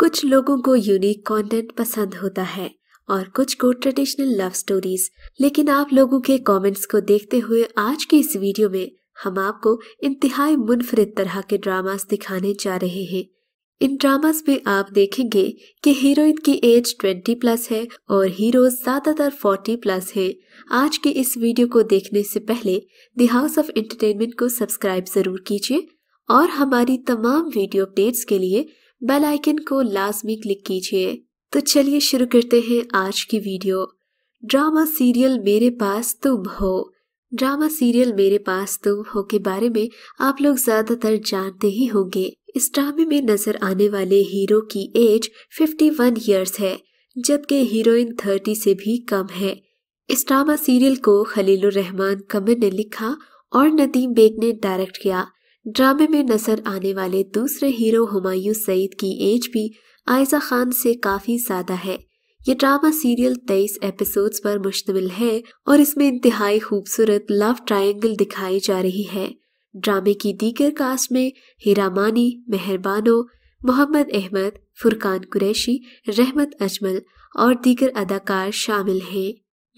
कुछ लोगों को यूनिक कंटेंट पसंद होता है और कुछ को ट्रेडिशनल लव स्टोरीज लेकिन आप लोगों के कमेंट्स को देखते हुए आज के इस वीडियो में हम आपको इंतहाई मुनफरद तरह के ड्रामास दिखाने जा रहे हैं इन ड्रामास में आप देखेंगे कि हीरोइन की एज 20 प्लस है और हीरो ज्यादातर 40 प्लस है आज के इस वीडियो को देखने से पहले दी हाउस ऑफ एंटरटेनमेंट को सब्सक्राइब जरूर कीजिए और हमारी तमाम वीडियो अपडेट्स के लिए बेल आइकन को लाजमी क्लिक कीजिए तो चलिए शुरू करते हैं आज की वीडियो ड्रामा सीरियल मेरे पास तुम हो ड्रामा सीरियल मेरे पास तुम हो के बारे में आप लोग ज्यादातर जानते ही होंगे इस ड्रामे में नजर आने वाले हीरो की एज 51 इयर्स है जबकि हीरोइन 30 से भी कम है इस ड्रामा सीरियल को खलील रहमान कमर ने लिखा और नदीम बेग ने डायरेक्ट किया ड्रामे में नजर आने वाले दूसरे हीरो हुमायूं सईद की एज भी आयजा खान से काफी ज्यादा है ये ड्रामा सीरियल 23 एपिसोड्स पर मुश्तमिल है और इसमें इंतहाई खूबसूरत लव ट्रायंगल दिखाई जा रही है ड्रामे की दीगर कास्ट में हिरामानी मेहरबानो मोहम्मद अहमद फुरकान कुरैशी रहमत अजमल और दीगर अदाकार शामिल हैं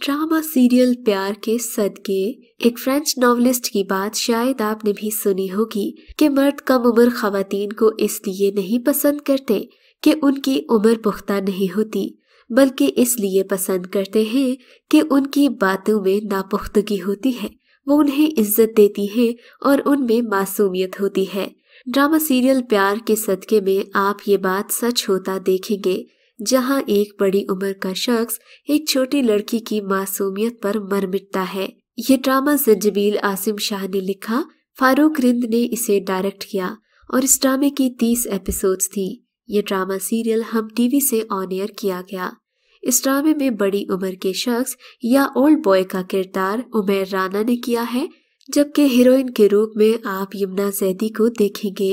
ड्रामा सीरियल प्यार के सदके एक फ्रेंच नॉवलिस्ट की बात शायद आपने भी सुनी होगी कि मर्द कम उम्र खातन को इसलिए नहीं पसंद करते कि उनकी उम्र पुख्ता नहीं होती बल्कि इसलिए पसंद करते हैं कि उनकी बातों में नापुख्तगी होती है वो उन्हें इज्जत देती है और उनमें मासूमियत होती है ड्रामा सीरियल प्यार के सदके में आप ये बात सच होता देखेंगे जहां एक बड़ी उम्र का शख्स एक छोटी लड़की की मासूमियत पर मर मिटता है ये ड्रामा जंजबील आसिम शाह ने लिखा फारूक रिंद ने इसे डायरेक्ट किया और इस ड्रामे की तीस एपिसोड्स थी ये ड्रामा सीरियल हम टीवी से ऑन एयर किया गया इस ड्रामे में बड़ी उम्र के शख्स या ओल्ड बॉय का किरदार उमेर राना ने किया है जबकि हीरोइन के रूप में आप यमुना जैदी को देखेंगे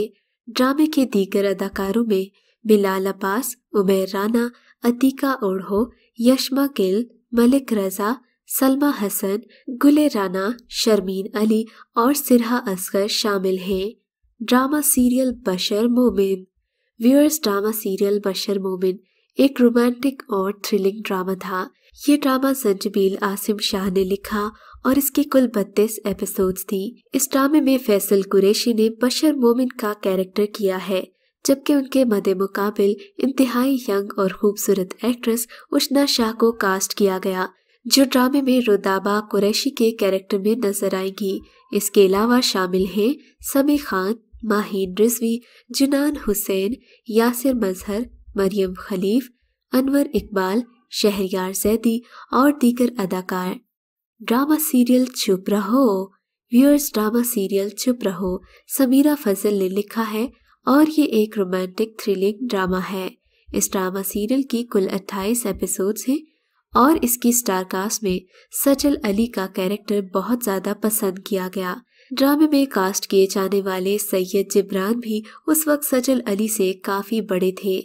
ड्रामे के दीगर अदाकारों में बिलाल अब्बास उमेर राना अतीका ओढ़ो यशमा गिल मलिक रजा सलमा हसन गुले राना शर्मीन अली और सिरहा असगर शामिल हैं ड्रामा सीरियल बशर मोमिन व्यूअर्स ड्रामा सीरियल बशर मोमिन एक रोमांटिक और थ्रिलिंग ड्रामा था ये ड्रामा संजमील आसिम शाह ने लिखा और इसके कुल बत्तीस एपिसोड्स थी इस ड्रामे में फैसल कुरैशी ने बशर मोमिन का कैरेक्टर किया है जबकि उनके मदे मुकाबिल इंतहाई यंग और खूबसूरत एक्ट्रेस उश्ना शाह को कास्ट किया गया जो ड्रामे में रुदाबा कुरैशी के कैरेक्टर में नजर आएंगी इसके अलावा शामिल हैं समी खान माहिन रिजवी जुनान हुसैन यासिर मजहर मरियम खलीफ अनवर इकबाल शहरियार जैदी और दीगर अदाकार ड्रामा सीरियल चुप रहो व्यूअर्स ड्रामा सीरियल चुप रहो समीरा फजल ने लिखा है और ये एक रोमांटिक थ्रिलिंग ड्रामा है इस ड्रामा सीरियल की कुल 28 एपिसोड्स हैं और इसकी स्टार कास्ट में सचल अली का कैरेक्टर बहुत ज़्यादा पसंद किया गया ड्रामे में कास्ट किए जाने वाले सैयद जिब्रान भी उस वक्त सचल अली से काफ़ी बड़े थे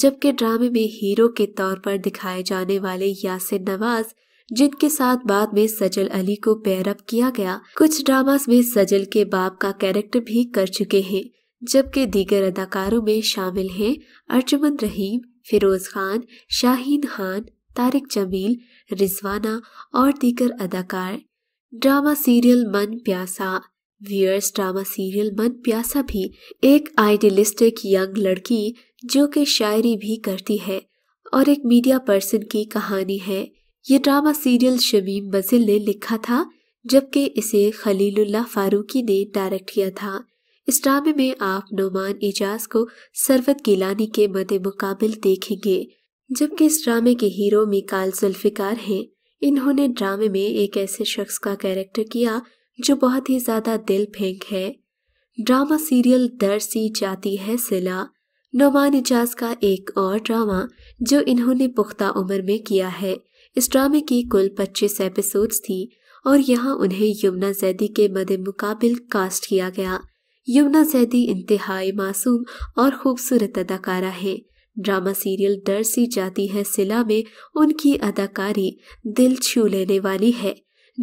जबकि ड्रामे में हीरो के तौर पर दिखाए जाने वाले यासिर नवाज जिनके साथ बाद में सजल अली को पैरअप किया गया कुछ ड्रामास में सजल के बाप का कैरेक्टर भी कर चुके हैं जबकि दीगर अदाकारों में शामिल हैं अर्जुमन रहीम फिरोज खान शाहीन खान तारिक जमील रिजवाना और दीगर अदाकार ड्रामा सीरियल मन प्यासा वियर्स ड्रामा सीरियल मन प्यासा भी एक आइडियलिस्टिक यंग लड़की जो कि शायरी भी करती है और एक मीडिया पर्सन की कहानी है ये ड्रामा सीरियल शमीम बजिल ने लिखा था जबकि इसे खलीलुल्लाह फारूकी ने डायरेक्ट किया था इस ड्रामे में आप नोमान एजाज को सरवत गिलानी के मद मुकाबिल देखेंगे जबकि इस ड्रामे के हीरो मिकाल जुल्फिकार हैं इन्होंने ड्रामे में एक ऐसे शख्स का कैरेक्टर किया जो बहुत ही ज़्यादा दिल फेंक है ड्रामा सीरियल दर सी जाती है सिला नोमान एजाज का एक और ड्रामा जो इन्होंने पुख्ता उम्र में किया है इस ड्रामे की कुल 25 एपिसोड्स थी और यहाँ उन्हें यमुना जैदी के मद मुकाबिल कास्ट किया गया यमुना जैदी इंतहाई मासूम और खूबसूरत अदाकारा है ड्रामा सीरियल डर सी जाती है सिला में उनकी अदाकारी दिल छू लेने वाली है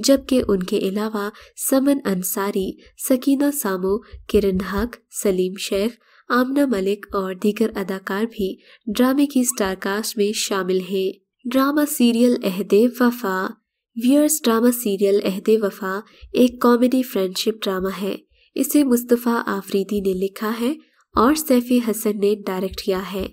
जबकि उनके अलावा समन अंसारी सकीना सामो किरण हक सलीम शेख आमना मलिक और दीगर अदाकार भी ड्रामे की स्टारकास्ट में शामिल हैं ड्रामा सीरियल अहदे वफा वियर्स ड्रामा सीरियल अहदे वफा एक कॉमेडी फ्रेंडशिप ड्रामा है इसे मुस्तफ़ा आफरीदी ने लिखा है और सैफी हसन ने डायरेक्ट किया है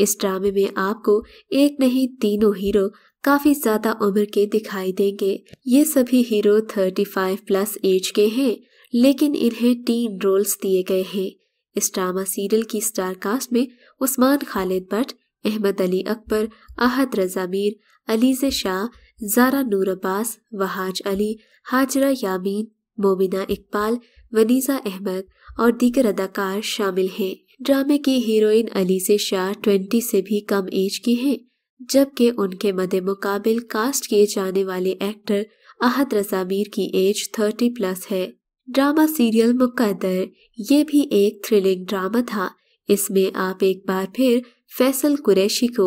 इस ड्रामे में आपको एक नहीं तीनों हीरो काफी ज्यादा उम्र के दिखाई देंगे ये सभी हीरो 35 प्लस एज के हैं लेकिन इन्हें तीन रोल्स दिए गए हैं इस ड्रामा सीरियल की स्टार कास्ट में उस्मान खालिद भट्ट अहमद अली अकबर अहद रजा मीर अलीज शाह जारा नूर अब्बास वहाज अली हाजरा यामीन मोमिना इकबाल वनीजा अहमद और दीगर अदाकार शामिल हैं ड्रामे की हीरोइन अली से शाह ट्वेंटी से भी कम एज की हैं जबकि उनके मदे मुकाबिल कास्ट किए जाने वाले एक्टर अहद रजामीर की एज थर्टी प्लस है ड्रामा सीरियल मुकदर ये भी एक थ्रिलिंग ड्रामा था इसमें आप एक बार फिर फैसल कुरैशी को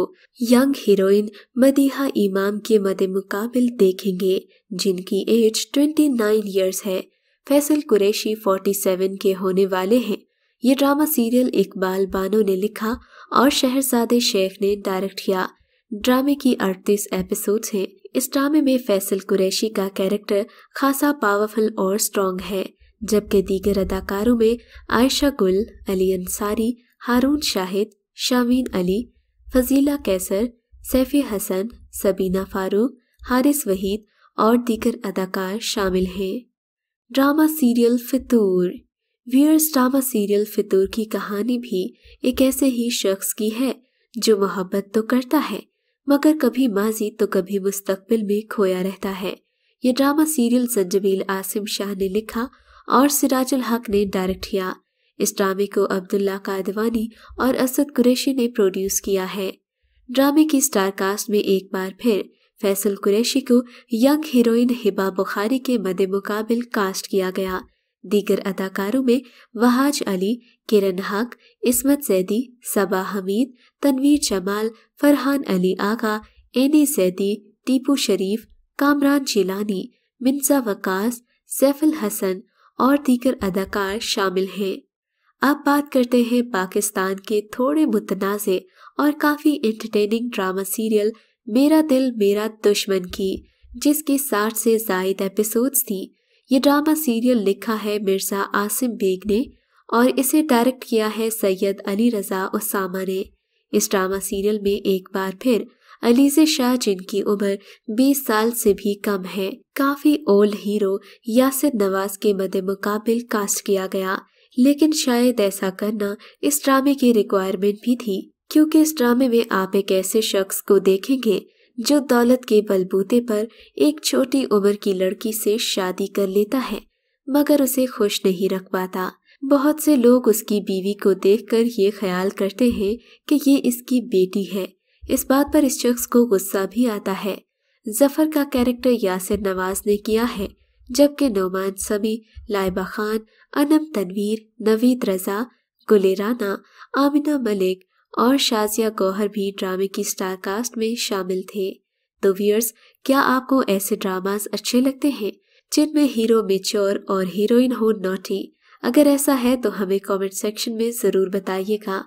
यंग हीरोइन मदीहा इमाम के मदे मुकाबिल देखेंगे जिनकी एज 29 इयर्स है फैसल कुरैशी 47 के होने वाले हैं ये ड्रामा सीरियल इकबाल बानो ने लिखा और शहरजादे शेख ने डायरेक्ट किया ड्रामे की अड़तीस एपिसोड्स हैं इस ड्रामे में फैसल कुरैशी का कैरेक्टर खासा पावरफुल और स्ट्रॉन्ग है जबकि दीगर अदाकारों में आयशा गुल अली अंसारी हारून शाहिद शामीन अली फजीला कैसर सैफी हसन सबीना फारूक हारिस वहीद और दीगर अदाकार शामिल हैं drama serial Fitoor viewers drama serial Fitoor की कहानी भी एक ऐसे ही शख्स की है जो मोहब्बत तो करता है मगर कभी माजी तो कभी मुस्तकबिल में खोया रहता है ये ड्रामा सीरियल संजमील आसिम शाह ने लिखा और सिराजुल हक ने डायरेक्ट किया इस ड्रामे को अब्दुल्ला कादवानी और असद कुरैशी ने प्रोड्यूस किया है ड्रामे की स्टार कास्ट में एक बार फिर फैसल कुरैशी को यंग हीरोइन हिबा बुखारी के मदे मुकाबिल कास्ट किया गया दीगर अदाकारों में वहाज अली किरण हक इसमत सैदी सबा हमीद तनवीर जमाल फरहान अली आगा एनी सैदी टीपू शरीफ कामरान जिलानी मिन्सा वकास सैफुल हसन और दीगर अदाकार शामिल हैं अब बात करते हैं पाकिस्तान के थोड़े मुतनाज़े और काफ़ी एंटरटेनिंग ड्रामा सीरियल मेरा दिल मेरा दुश्मन की जिसके साठ से जायद एपिसोड्स थी ये ड्रामा सीरियल लिखा है मिर्ज़ा आसिम बेग ने और इसे डायरेक्ट किया है सैयद अली रज़ा उसामा ने इस ड्रामा सीरियल में एक बार फिर अलीजे शाह जिनकी उम्र 20 साल से भी कम है काफ़ी ओल्ड हीरो यासिर नवाज के मद मुकाबिल कास्ट किया गया लेकिन शायद ऐसा करना इस ड्रामे की रिक्वायरमेंट भी थी क्योंकि इस ड्रामे में आप एक ऐसे शख्स को देखेंगे जो दौलत के बलबूते पर एक छोटी उम्र की लड़की से शादी कर लेता है मगर उसे खुश नहीं रख पाता बहुत से लोग उसकी बीवी को देखकर ये ख्याल करते हैं कि ये इसकी बेटी है इस बात पर इस शख्स को गुस्सा भी आता है जफर का कैरेक्टर यासिर नवाज ने किया है जबकि नौमान समी लाइबा खान अनम तनवीर नवीद रज़ा गुले राना आमिना मलिक और शाजिया गौहर भी ड्रामे की स्टार कास्ट में शामिल थे तो व्यूअर्स क्या आपको ऐसे ड्रामास अच्छे लगते हैं जिनमें हीरो मेच्योर और हीरोइन हो नॉटी अगर ऐसा है तो हमें कमेंट सेक्शन में ज़रूर बताइएगा